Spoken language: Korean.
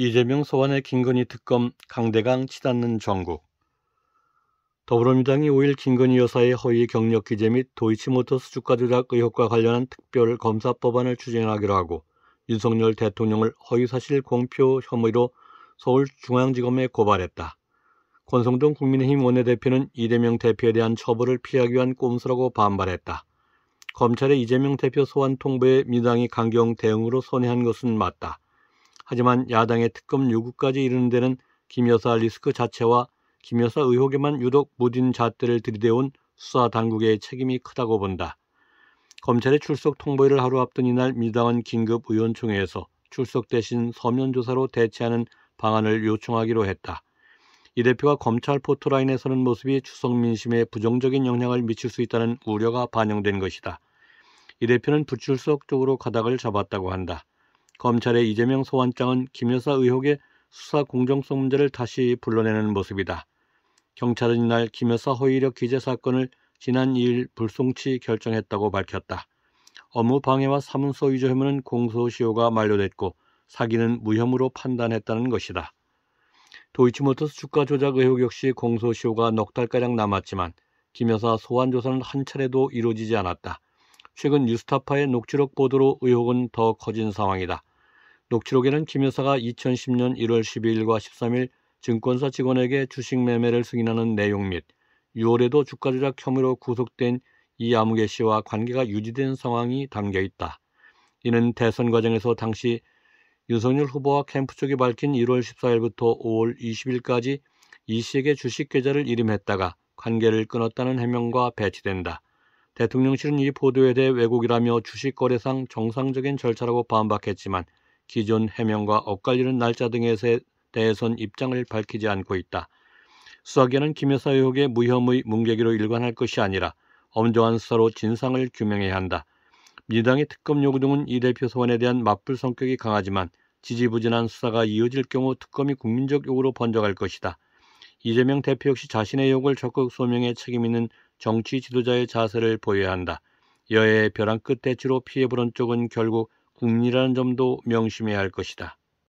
이재명 소환의 김건희 특검 강대강 치닫는 정국 더불어민주당이 5일 김건희 여사의 허위 경력 기재 및 도이치모터스 주가 조작 의혹과 관련한 특별 검사 법안을 추진하기로 하고 윤석열 대통령을 허위 사실 공표 혐의로 서울중앙지검에 고발했다. 권성동 국민의힘 원내대표는 이재명 대표에 대한 처벌을 피하기 위한 꼼수라고 반발했다. 검찰의 이재명 대표 소환 통보에 민당이 강경 대응으로 선회한 것은 맞다. 하지만 야당의 특검 요구까지 이르는 데는 김 여사 리스크 자체와 김 여사 의혹에만 유독 무딘 잣대를 들이대온 수사 당국의 책임이 크다고 본다. 검찰의 출석 통보일을 하루 앞둔 이날 민주당은 긴급 의원총회에서 출석 대신 서면 조사로 대체하는 방안을 요청하기로 했다. 이 대표가 검찰 포토라인에 서는 모습이 추석 민심에 부정적인 영향을 미칠 수 있다는 우려가 반영된 것이다. 이 대표는 불출석 쪽으로 가닥을 잡았다고 한다. 검찰의 이재명 소환장은 김 여사 의혹의 수사 공정성 문제를 다시 불러내는 모습이다. 경찰은 이날 김 여사 허위력 기재 사건을 지난 2일 불송치 결정했다고 밝혔다. 업무 방해와 사문서 위조 혐의는 공소시효가 만료됐고 사기는 무혐의로 판단했다는 것이다. 도이치모터스 주가 조작 의혹 역시 공소시효가 넉 달가량 남았지만 김 여사 소환 조사는 한 차례도 이루어지지 않았다. 최근 뉴스타파의 녹취록 보도로 의혹은 더 커진 상황이다. 녹취록에는 김 여사가 2010년 1월 12일과 13일 증권사 직원에게 주식 매매를 승인하는 내용 및 6월에도 주가 조작 혐의로 구속된 이아무개 씨와 관계가 유지된 상황이 담겨 있다. 이는 대선 과정에서 당시 윤석열 후보와 캠프 쪽이 밝힌 1월 14일부터 5월 20일까지 이 씨에게 주식 계좌를 이름했다가 관계를 끊었다는 해명과 배치된다. 대통령실은 이 보도에 대해 왜곡이라며 주식 거래상 정상적인 절차라고 반박했지만 기존 해명과 엇갈리는 날짜 등에 대해선 입장을 밝히지 않고 있다. 수사기에는 김 여사 의혹의 무혐의 뭉개기로 일관할 것이 아니라 엄정한 수사로 진상을 규명해야 한다. 민주당의 특검 요구 등은 이 대표 소원에 대한 맞불 성격이 강하지만 지지부진한 수사가 이어질 경우 특검이 국민적 요구로 번져갈 것이다. 이재명 대표 역시 자신의 욕을 적극 소명해 책임있는 정치 지도자의 자세를 보여야 한다. 여야의 벼랑 끝 대치로 피해 부른 쪽은 결국 국리라는 점도 명심해야 할 것이다.